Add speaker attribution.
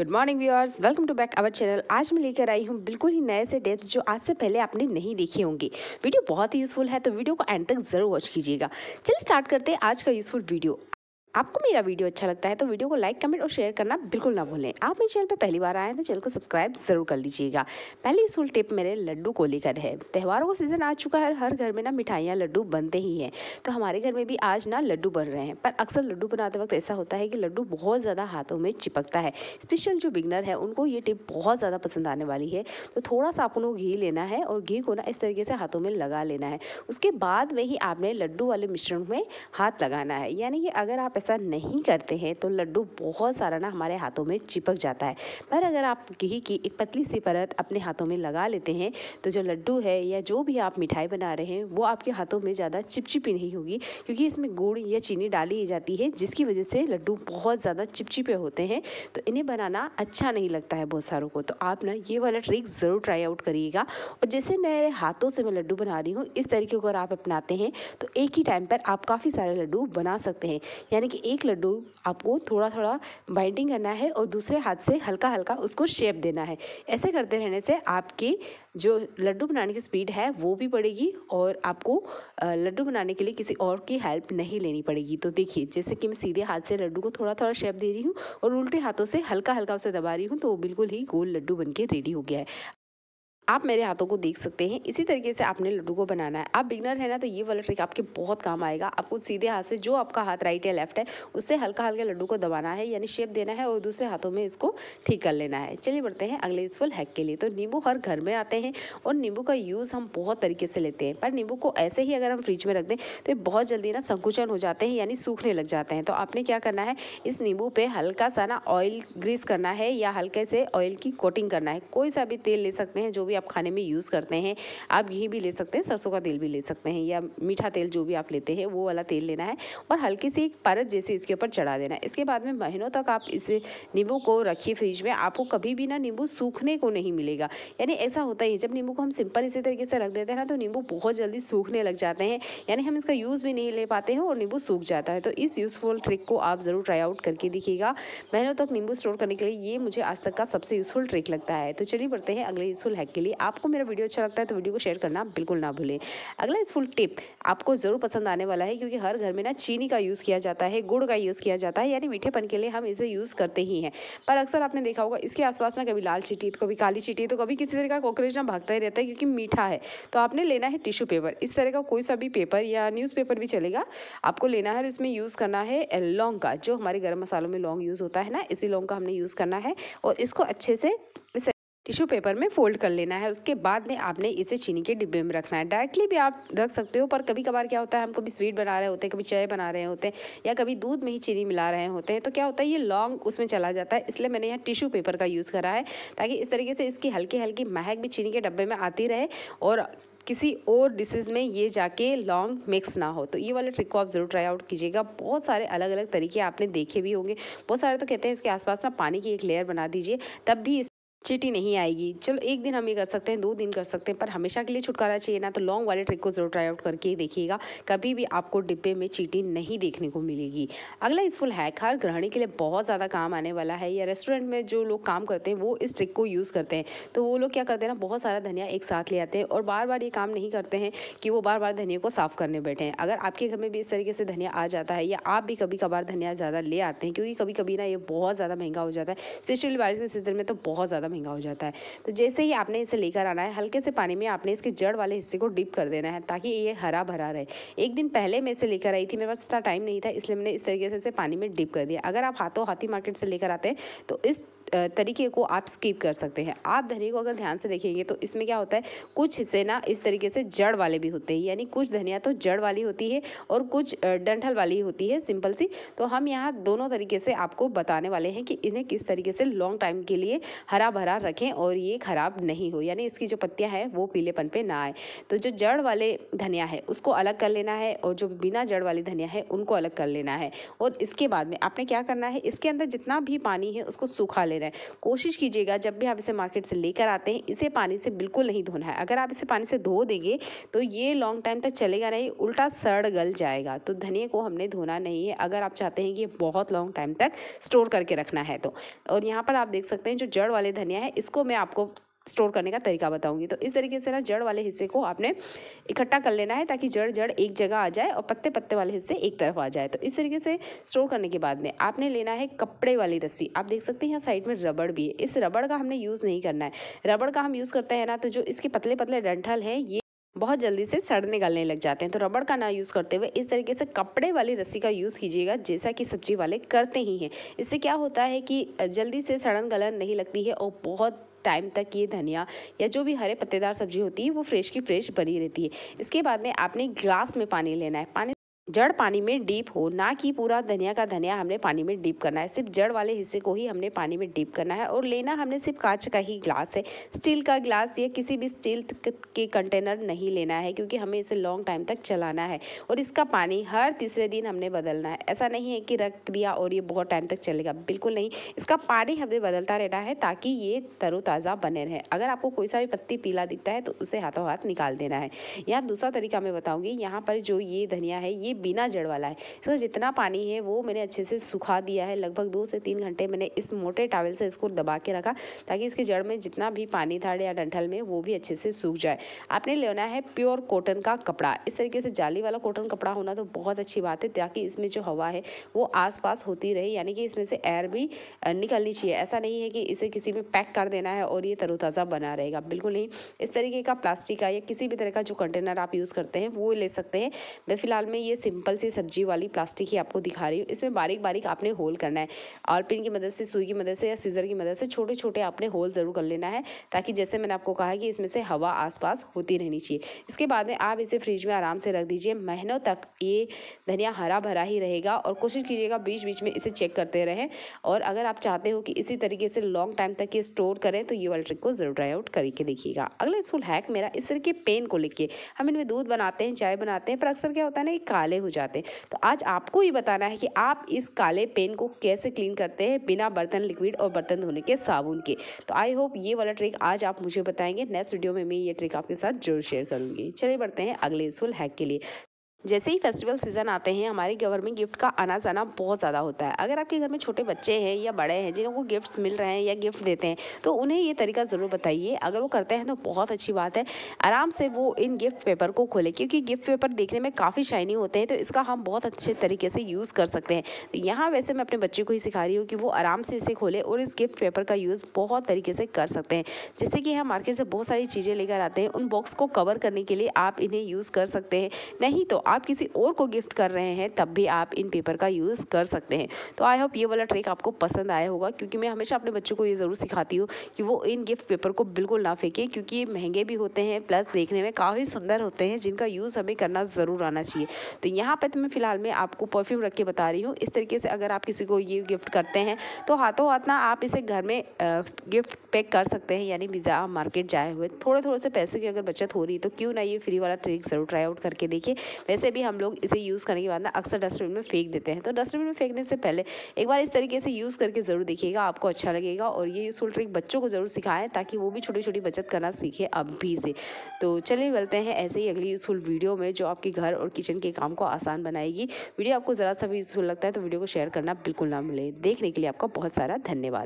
Speaker 1: good morning viewers welcome to back our channel आज मैं लेकर आई हूँ बिल्कुल ही नए से डेप्स जो आज से पहले आपने नहीं देखे होंगे वीडियो बहुत ही यूज़फुल है तो वीडियो को एंड तक जरूर वॉच कीजिएगा चलिए स्टार्ट करते हैं आज का यूज़फुल वीडियो आपको मेरा वीडियो अच्छा लगता है तो वीडियो को लाइक कमेंट और शेयर करना बिल्कुल ना भूलें आप मेरे चैनल पर पहली बार आए हैं तो चैनल को सब्सक्राइब ज़रूर कर लीजिएगा पहली स्कूल टिप मेरे लड्डू को लेकर है त्यौहारों का सीज़न आ चुका है हर घर में ना मिठाइयाँ लड्डू बनते ही हैं तो हमारे घर में भी आज ना लड्डू बन रहे हैं पर अक्सर लड्डू बनाते वक्त ऐसा होता है कि लड्डू बहुत ज़्यादा हाथों में चिपकता है स्पेशल जो बिगनर है उनको ये टिप बहुत ज़्यादा पसंद आने वाली है तो थोड़ा सा आपको घी लेना है और घी को ना इस तरीके से हाथों में लगा लेना है उसके बाद में ही आपने लड्डू वाले मिश्रण में हाथ लगाना है यानी कि अगर आप ऐसा नहीं करते हैं तो लड्डू बहुत सारा ना हमारे हाथों में चिपक जाता है पर अगर आप घी की एक पतली सी परत अपने हाथों में लगा लेते हैं तो जो लड्डू है या जो भी आप मिठाई बना रहे हैं वो आपके हाथों में ज़्यादा चिपचिपी नहीं होगी क्योंकि इसमें गुड़ या चीनी डाली जाती है जिसकी वजह से लड्डू बहुत ज़्यादा चिपचिपे होते हैं तो इन्हें बनाना अच्छा नहीं लगता है बहुत सारों को तो आप ना ये वाला ट्रिक ज़रूर ट्राई आउट करिएगा और जैसे मेरे हाथों से मैं लड्डू बना रही हूँ इस तरीके को अगर आप अपनाते हैं तो एक ही टाइम पर आप काफ़ी सारे लड्डू बना सकते हैं यानी कि कि एक लड्डू आपको थोड़ा थोड़ा बाइंडिंग करना है और दूसरे हाथ से हल्का हल्का उसको शेप देना है ऐसे करते रहने से आपकी जो लड्डू बनाने की स्पीड है वो भी बढ़ेगी और आपको लड्डू बनाने के लिए किसी और की हेल्प नहीं लेनी पड़ेगी तो देखिए जैसे कि मैं सीधे हाथ से लड्डू को थोड़ा थोड़ा शेप दे रही हूँ और उल्टे हाथों से हल्का हल्का उसे दबा रही हूँ तो वो बिल्कुल ही गोल लड्डू बन के रेडी हो गया है आप मेरे हाथों को देख सकते हैं इसी तरीके से आपने लड्डू को बनाना है आप बिगनर है ना तो ये वाला ट्रिक आपके बहुत काम आएगा आपको सीधे हाथ से जो आपका हाथ राइट या लेफ्ट है उससे हल्का हल्का लड्डू को दबाना है यानी शेप देना है और दूसरे हाथों में इसको ठीक कर लेना है चलिए बढ़ते हैं अगले यूजफुल हैक के लिए तो नींबू हर घर में आते हैं और नींबू का यूज़ हम बहुत तरीके से लेते हैं पर नींबू को ऐसे ही अगर हम फ्रिज में रख दें तो ये बहुत जल्दी ना संकुचन हो जाते हैं यानी सूखने लग जाते हैं तो आपने क्या करना है इस नींबू पर हल्का सा ना ऑयल ग्रीस करना है या हल्के से ऑयल की कोटिंग करना है कोई सा भी तेल ले सकते हैं जो भी भी आप खाने में यूज़ करते हैं आप घी भी ले सकते हैं सरसों का तेल भी ले सकते हैं या मीठा तेल जो भी आप लेते हैं वो वाला तेल लेना है और हल्की सी एक परत जैसे इसके ऊपर चढ़ा देना है इसके बाद में महीनों तक आप इस नींबू को रखिए फ्रिज में आपको कभी भी ना नींबू सूखने को नहीं मिलेगा यानी ऐसा होता ही जब नींबू को हम सिंपल इसी तरीके से रख देते हैं ना तो नींबू बहुत जल्दी सूखने लग जाते हैं यानी हम इसका यूज़ भी नहीं ले पाते हैं और नींबू सूख जाता है तो इस यूज़फुल ट्रिक को आप ज़रूर ट्राई आउट करके दिखेगा महीनों तक नींबू स्टोर करने के लिए ये मुझे आज तक का सबसे यूज़फुल ट्रिक लगता है तो चलिए बढ़ते हैं अगले यूज़फुल हैक के लिए आपको मेरा वीडियो अच्छा लगता है तो वीडियो को शेयर करना बिल्कुल ना भूलें अगला इस फुल टिप आपको ज़रूर पसंद आने वाला है क्योंकि हर घर में ना चीनी का यूज़ किया जाता है गुड़ का यूज़ किया जाता है यानी मीठेपन के लिए हम इसे यूज़ करते ही हैं पर अक्सर आपने देखा होगा इसके आसपास ना कभी लाल चिटी तो कभी काली चिटी तो कभी किसी तरह का कॉकरोच ना भागता ही रहता है क्योंकि मीठा है तो आपने लेना है टिश्यू पेपर इस तरह का कोई सा भी पेपर या न्यूज़पेपर भी चलेगा आपको लेना है और इसमें यूज़ करना है लौंग का जो हमारे गर्म मसालों में लौंग यूज़ होता है ना इसी लौंग का हमने यूज़ करना है और इसको अच्छे से टिश्यू पेपर में फोल्ड कर लेना है उसके बाद में आपने इसे चीनी के डिब्बे में रखना है डायरेक्टली भी आप रख सकते हो पर कभी कभार क्या होता है हम कभी स्वीट बना रहे होते हैं कभी चाय बना रहे होते हैं या कभी दूध में ही चीनी मिला रहे होते हैं तो क्या होता है ये लॉन्ग उसमें चला जाता है इसलिए मैंने यहाँ टिश्यू पेपर का यूज़ करा है ताकि इस तरीके से इसकी हल्की हल्की महक भी चीनी के डब्बे में आती रहे और किसी और डिशेज़ में ये जाके लॉन्ग मिक्स ना हो तो ये वाले ट्रिक को आप ज़रूर ट्राई आउट कीजिएगा बहुत सारे अलग अलग तरीके आपने देखे भी होंगे बहुत सारे तो कहते हैं इसके आसपास ना पानी की एक लेयर बना दीजिए तब भी इस चीटी नहीं आएगी चलो एक दिन हम ये कर सकते हैं दो दिन कर सकते हैं पर हमेशा के लिए छुटकारा चाहिए ना तो लॉन्ग वाले ट्रिक को जरूर ट्राई आउट करके ही देखिएगा कभी भी आपको डिब्बे में चीटी नहीं देखने को मिलेगी अगला यूजफुल हैक हर ग्रहणी के लिए बहुत ज़्यादा काम आने वाला है या रेस्टोरेंट में जो लोग काम करते हैं वो इस ट्रिक को यूज़ करते हैं तो वो लोग क्या करते हैं ना बहुत सारा धनिया एक साथ ले आते हैं और बार बार ये काम नहीं करते हैं कि वो बार बार धनिया को साफ़ करने बैठे हैं अगर आपके घर में भी इस तरीके से धनिया आ जाता है या आप भी कभी कभार धनिया ज़्यादा ले आते हैं क्योंकि कभी कभी ना ये बहुत ज़्यादा महंगा हो जाता है स्पेशली बारिश के सीज़न में तो बहुत ज़्यादा महंगा हो जाता है तो जैसे ही आपने इसे लेकर आना है हल्के से पानी में आपने इसके जड़ वाले हिस्से को डिप कर देना है ताकि ये हरा भरा रहे एक दिन पहले मैं इसे लेकर आई थी मेरे पास इतना टाइम नहीं था इसलिए मैंने इस तरीके से इसे पानी में डिप कर दिया अगर आप हाथों हाथी मार्केट से लेकर आते हैं तो इस तरीके को आप स्किप कर सकते हैं आप धनिया को अगर ध्यान से देखेंगे तो इसमें क्या होता है कुछ हिस्से ना इस तरीके से जड़ वाले भी होते हैं यानी कुछ धनिया तो जड़ वाली होती है और कुछ डंठल वाली होती है सिंपल सी तो हम यहाँ दोनों तरीके से आपको बताने वाले हैं कि इन्हें किस तरीके से लॉन्ग टाइम के लिए हरा भरा रखें और ये ख़राब नहीं हो यानी इसकी जो पत्तियाँ हैं वो पीलेपन पर ना आए तो जो जड़ वाले धनिया है उसको अलग कर लेना है और जो बिना जड़ वाली धनिया है उनको अलग कर लेना है और इसके बाद में आपने क्या करना है इसके अंदर जितना भी पानी है उसको सूखा ले रहे हैं कोशिश कीजिएगा जब भी आप इसे मार्केट से लेकर आते हैं इसे पानी से बिल्कुल नहीं धोना है अगर आप इसे पानी से धो देंगे तो ये लॉन्ग टाइम तक चलेगा नहीं उल्टा सड़ गल जाएगा तो धनिया को हमने धोना नहीं है अगर आप चाहते हैं कि बहुत लॉन्ग टाइम तक स्टोर करके रखना है तो और यहाँ पर आप देख सकते हैं जो जड़ वाले धनिया है इसको मैं आपको स्टोर करने का तरीका बताऊंगी तो इस तरीके से ना जड़ वाले हिस्से को आपने इकट्ठा कर लेना है ताकि जड़ जड़ एक जगह आ जाए और पत्ते पत्ते वाले हिस्से एक तरफ आ जाए तो इस तरीके से स्टोर करने के बाद में आपने लेना है कपड़े वाली रस्सी आप देख सकते हैं यहाँ साइड में रबड़ भी है इस रबड़ का हमने यूज़ नहीं करना है रबड़ का हम यूज़ करते हैं ना तो जो इसके पतले पतले डंठल हैं ये बहुत जल्दी से सड़ने गलने लग जाते हैं तो रबड़ का ना यूज़ करते हुए इस तरीके से कपड़े वाली रस्सी का यूज़ कीजिएगा जैसा कि सब्जी वाले करते ही हैं इससे क्या होता है कि जल्दी से सड़न गलन नहीं लगती है और बहुत टाइम तक ये धनिया या जो भी हरे पत्तेदार सब्जी होती है वो फ्रेश की फ्रेश बनी रहती है इसके बाद में आपने ग्लास में पानी लेना है पानी जड़ पानी में डीप हो ना कि पूरा धनिया का धनिया हमने पानी में डीप करना है सिर्फ जड़ वाले हिस्से को ही हमने पानी में डीप करना है और लेना हमने सिर्फ कांच का ही ग्लास है स्टील का ग्लास या किसी भी स्टील के कंटेनर नहीं लेना है क्योंकि हमें इसे लॉन्ग टाइम तक चलाना है और इसका पानी हर तीसरे दिन हमने बदलना है ऐसा नहीं है कि रख दिया और ये बहुत टाइम तक चलेगा बिल्कुल नहीं इसका पानी हमें बदलता रहना है ताकि ये तरोताज़ा बने रहे अगर आपको कोई सा भी पत्ती पीला दिखता है तो उसे हाथों हाथ निकाल देना है यहाँ दूसरा तरीका मैं बताऊँगी यहाँ पर जो ये धनिया है ये बिना जड़ वाला है इसका जितना पानी है वो मैंने अच्छे से सुखा दिया है लगभग दो से तीन घंटे मैंने इस मोटे टावल से इसको दबा के रखा ताकि इसकी जड़ में जितना भी पानी था या डंठल में वो भी अच्छे से सूख जाए आपने लेना है प्योर कॉटन का कपड़ा इस तरीके से जाली वाला कॉटन कपड़ा होना तो बहुत अच्छी बात है ताकि इसमें जो हवा है वो आस होती रहे यानी कि इसमें से एयर भी निकलनी चाहिए ऐसा नहीं है कि इसे किसी में पैक कर देना है और ये तरोताज़ा बना रहेगा बिल्कुल नहीं इस तरीके का प्लास्टिक का या किसी भी तरह का जो कंटेनर आप यूज़ करते हैं वो ले सकते हैं मैं फिलहाल में ये सिंपल सी सब्जी वाली प्लास्टिक ही आपको दिखा रही हूँ इसमें बारीक बारीक आपने होल करना है और पिन की मदद से सुई की मदद से या सीज़र की मदद से छोटे छोटे आपने होल ज़रूर कर लेना है ताकि जैसे मैंने आपको कहा कि इसमें से हवा आसपास होती रहनी चाहिए इसके बाद में आप इसे फ्रिज में आराम से रख दीजिए महीनों तक ये धनिया हरा भरा ही रहेगा और कोशिश कीजिएगा बीच बीच में इसे चेक करते रहें और अगर आप चाहते हो कि इसी तरीके से लॉन्ग टाइम तक ये स्टोर करें तो ये वाला ट्रिक को ज़रूर ट्राई आउट करके देखिएगा अगला स्कूल हैक मेरा इस तरह के पेन को लेके हम इनमें दूध बनाते हैं चाय बनाते हैं पर अक्सर क्या होता है ना ये काले काले हो जाते हैं तो आज आपको ये बताना है कि आप इस काले पेन को कैसे क्लीन करते हैं बिना बर्तन लिक्विड और बर्तन धोने के साबुन के तो आई होप ये वाला ट्रिक आज आप मुझे बताएंगे नेक्स्ट वीडियो में मैं ये ट्रिक आपके साथ जरूर शेयर करूँगी चले बढ़ते हैं अगले इस हैक के लिए जैसे ही फेस्टिवल सीज़न आते हैं हमारे घर में गिफ्ट का आना जाना बहुत ज़्यादा होता है अगर आपके घर में छोटे बच्चे हैं या बड़े हैं जिनको गिफ्ट्स मिल रहे हैं या गिफ्ट देते हैं तो उन्हें ये तरीका ज़रूर बताइए अगर वो करते हैं तो बहुत अच्छी बात है आराम से वो इन गिफ्ट पेपर को खोले क्योंकि गिफ्ट पेपर देखने में काफ़ी शाइनी होते हैं तो इसका हम बहुत अच्छे तरीके से यूज़ कर सकते हैं तो यहाँ वैसे मैं अपने बच्चे को ही सिखा रही हूँ कि वो आराम से इसे खोले और इस गिफ्ट पेपर का यूज़ बहुत तरीके से कर सकते हैं जैसे कि हम मार्केट से बहुत सारी चीज़ें लेकर आते हैं उन बॉक्स को कवर करने के लिए आप इन्हें यूज़ कर सकते हैं नहीं तो आप आप किसी और को गिफ्ट कर रहे हैं तब भी आप इन पेपर का यूज़ कर सकते हैं तो आई होप ये वाला ट्रिक आपको पसंद आया होगा क्योंकि मैं हमेशा अपने बच्चों को ये ज़रूर सिखाती हूँ कि वो इन गिफ्ट पेपर को बिल्कुल ना फेंकें क्योंकि ये महंगे भी होते हैं प्लस देखने में काफ़ी सुंदर होते हैं जिनका यूज़ हमें करना ज़रूर आना चाहिए तो यहाँ पर तो मैं फ़िलहाल में आपको परफ्यूम रख के बता रही हूँ इस तरीके से अगर आप किसी को ये गिफ्ट करते हैं तो हाथों हाथ ना आप इसे घर में गिफ्ट पैक कर सकते हैं यानी बिज़ा मार्केट जाए हुए थोड़े थोड़े से पैसे की अगर बचत हो रही तो क्यों ना ये फ्री वाला ट्रिक ज़रूर ट्राई आउट करके देखिए वैसे से भी हम लोग इसे यूज़ करने के बाद ना अक्सर डस्टबिन में फेंक देते हैं तो डस्टबिन में फेंकने से पहले एक बार इस तरीके से यूज़ करके ज़रूर देखिएगा आपको अच्छा लगेगा और ये यूज़फुल ट्रिक बच्चों को ज़रूर सिखाएं ताकि वो भी छोटी छोटी बचत करना सीखे अब भी से तो चलिए मिलते हैं ऐसे ही अगली यूज़फुल वीडियो में जो आपके घर और किचन के काम को आसान बनाएगी वीडियो आपको ज़रा सा भी यूज़फुल लगता है तो वीडियो को शेयर करना बिल्कुल ना मिले देखने के लिए आपका बहुत सारा धन्यवाद